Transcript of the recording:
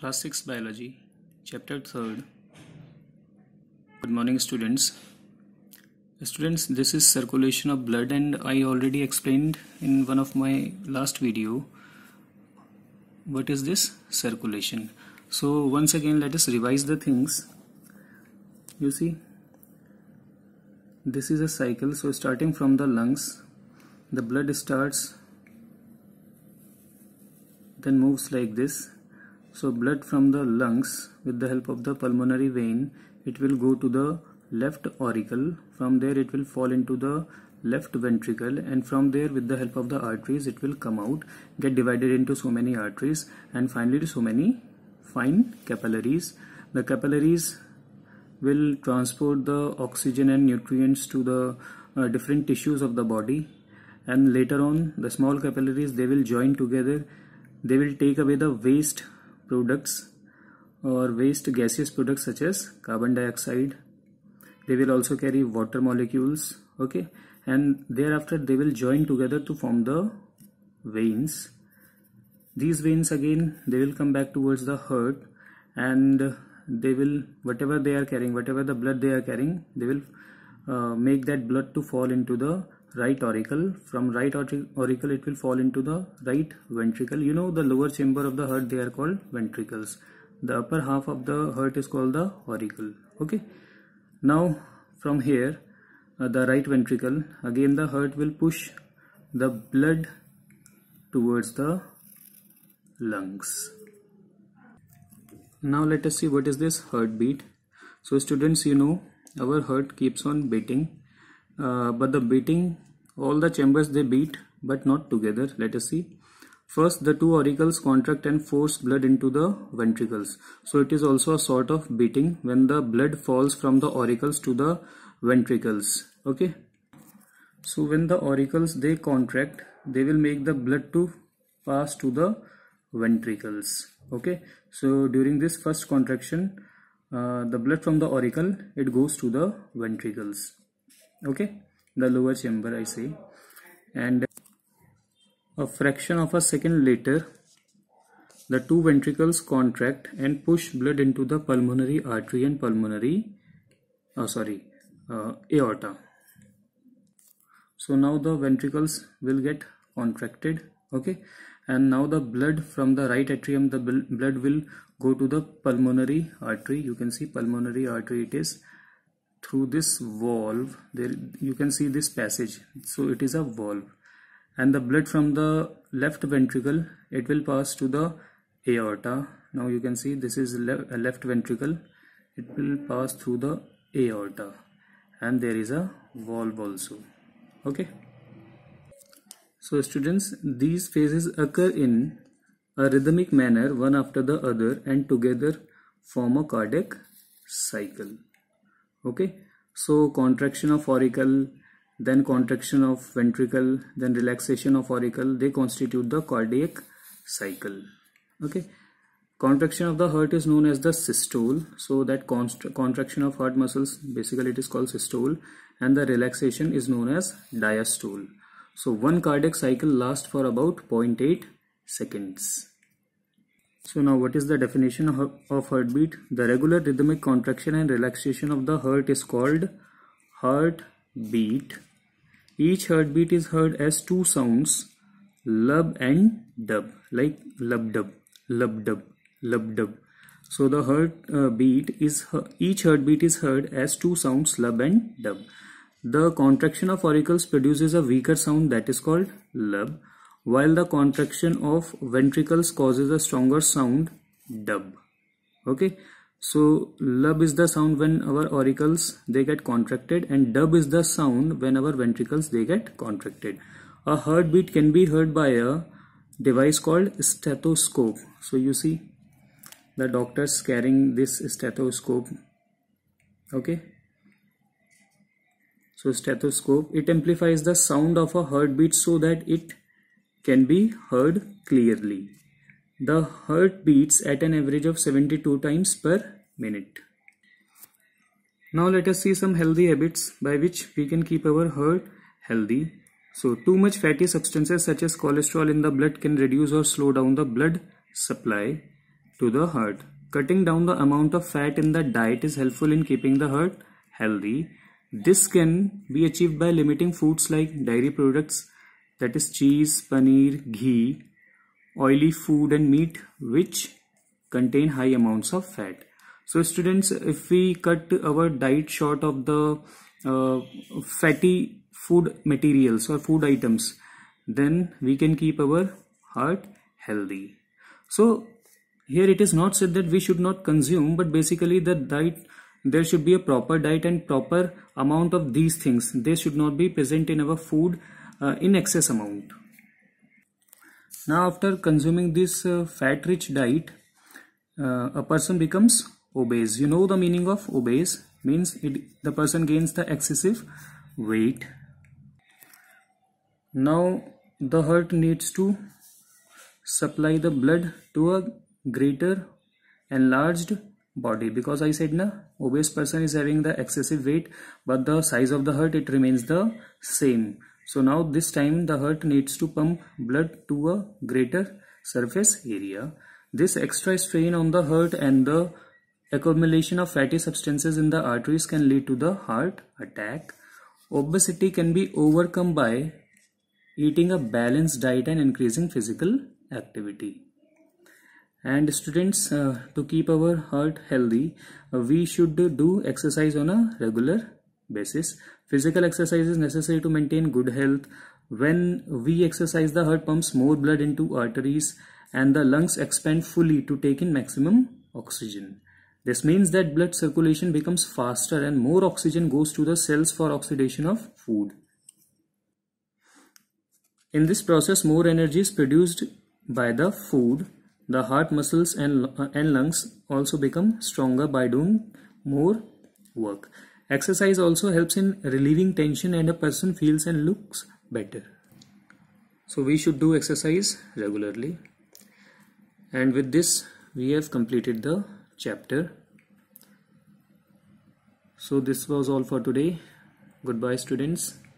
class 6 biology chapter 3 good morning students students this is circulation of blood and i already explained in one of my last video what is this circulation so once again let us revise the things you see this is a cycle so starting from the lungs the blood starts then moves like this so blood from the lungs with the help of the pulmonary vein, it will go to the left auricle. From there it will fall into the left ventricle and from there with the help of the arteries it will come out, get divided into so many arteries and finally to so many fine capillaries. The capillaries will transport the oxygen and nutrients to the uh, different tissues of the body and later on the small capillaries they will join together they will take away the waste products or waste gaseous products such as carbon dioxide they will also carry water molecules okay and thereafter they will join together to form the veins these veins again they will come back towards the heart and they will whatever they are carrying whatever the blood they are carrying they will uh, make that blood to fall into the right auricle from right auricle it will fall into the right ventricle you know the lower chamber of the heart they are called ventricles the upper half of the heart is called the auricle okay now from here uh, the right ventricle again the heart will push the blood towards the lungs now let us see what is this heartbeat so students you know our heart keeps on beating uh, but the beating all the chambers they beat but not together let us see first the two auricles contract and force blood into the ventricles so it is also a sort of beating when the blood falls from the auricles to the ventricles okay so when the auricles they contract they will make the blood to pass to the ventricles okay so during this first contraction uh, the blood from the auricle it goes to the ventricles okay the lower chamber i say and a fraction of a second later the two ventricles contract and push blood into the pulmonary artery and pulmonary oh sorry uh, aorta so now the ventricles will get contracted okay and now the blood from the right atrium the blood will go to the pulmonary artery you can see pulmonary artery it is through this valve there you can see this passage so it is a valve and the blood from the left ventricle it will pass to the aorta now you can see this is le left ventricle it will pass through the aorta and there is a valve also okay so students, these phases occur in a rhythmic manner one after the other and together form a cardiac cycle. Okay, so contraction of auricle, then contraction of ventricle, then relaxation of auricle, they constitute the cardiac cycle. Okay, contraction of the heart is known as the systole so that contraction of heart muscles basically it is called systole and the relaxation is known as diastole so one cardiac cycle lasts for about 0.8 seconds. So now what is the definition of heartbeat? The regular rhythmic contraction and relaxation of the heart is called heartbeat. Each heartbeat is heard as two sounds lub and dub like lub dub lub dub lub dub. So the heart uh, beat is each heartbeat is heard as two sounds lub and dub. The contraction of auricles produces a weaker sound that is called lub, while the contraction of ventricles causes a stronger sound dub. Okay, so lub is the sound when our auricles they get contracted and dub is the sound when our ventricles they get contracted. A heartbeat can be heard by a device called stethoscope. So you see the doctors carrying this stethoscope. Okay, so stethoscope it amplifies the sound of a heartbeat so that it can be heard clearly the heart beats at an average of 72 times per minute now let us see some healthy habits by which we can keep our heart healthy so too much fatty substances such as cholesterol in the blood can reduce or slow down the blood supply to the heart cutting down the amount of fat in the diet is helpful in keeping the heart healthy this can be achieved by limiting foods like dairy products that is cheese, paneer, ghee, oily food and meat which contain high amounts of fat. So students if we cut our diet short of the uh, fatty food materials or food items then we can keep our heart healthy. So here it is not said that we should not consume but basically the diet there should be a proper diet and proper amount of these things they should not be present in our food uh, in excess amount now after consuming this uh, fat rich diet uh, a person becomes obese you know the meaning of obese means it, the person gains the excessive weight now the heart needs to supply the blood to a greater enlarged body because I said na obese person is having the excessive weight but the size of the heart it remains the same. So now this time the heart needs to pump blood to a greater surface area. This extra strain on the heart and the accumulation of fatty substances in the arteries can lead to the heart attack. Obesity can be overcome by eating a balanced diet and increasing physical activity and students uh, to keep our heart healthy uh, we should do exercise on a regular basis physical exercise is necessary to maintain good health when we exercise the heart pumps more blood into arteries and the lungs expand fully to take in maximum oxygen this means that blood circulation becomes faster and more oxygen goes to the cells for oxidation of food in this process more energy is produced by the food the heart muscles and, uh, and lungs also become stronger by doing more work. Exercise also helps in relieving tension and a person feels and looks better. So we should do exercise regularly. And with this we have completed the chapter. So this was all for today. Goodbye students.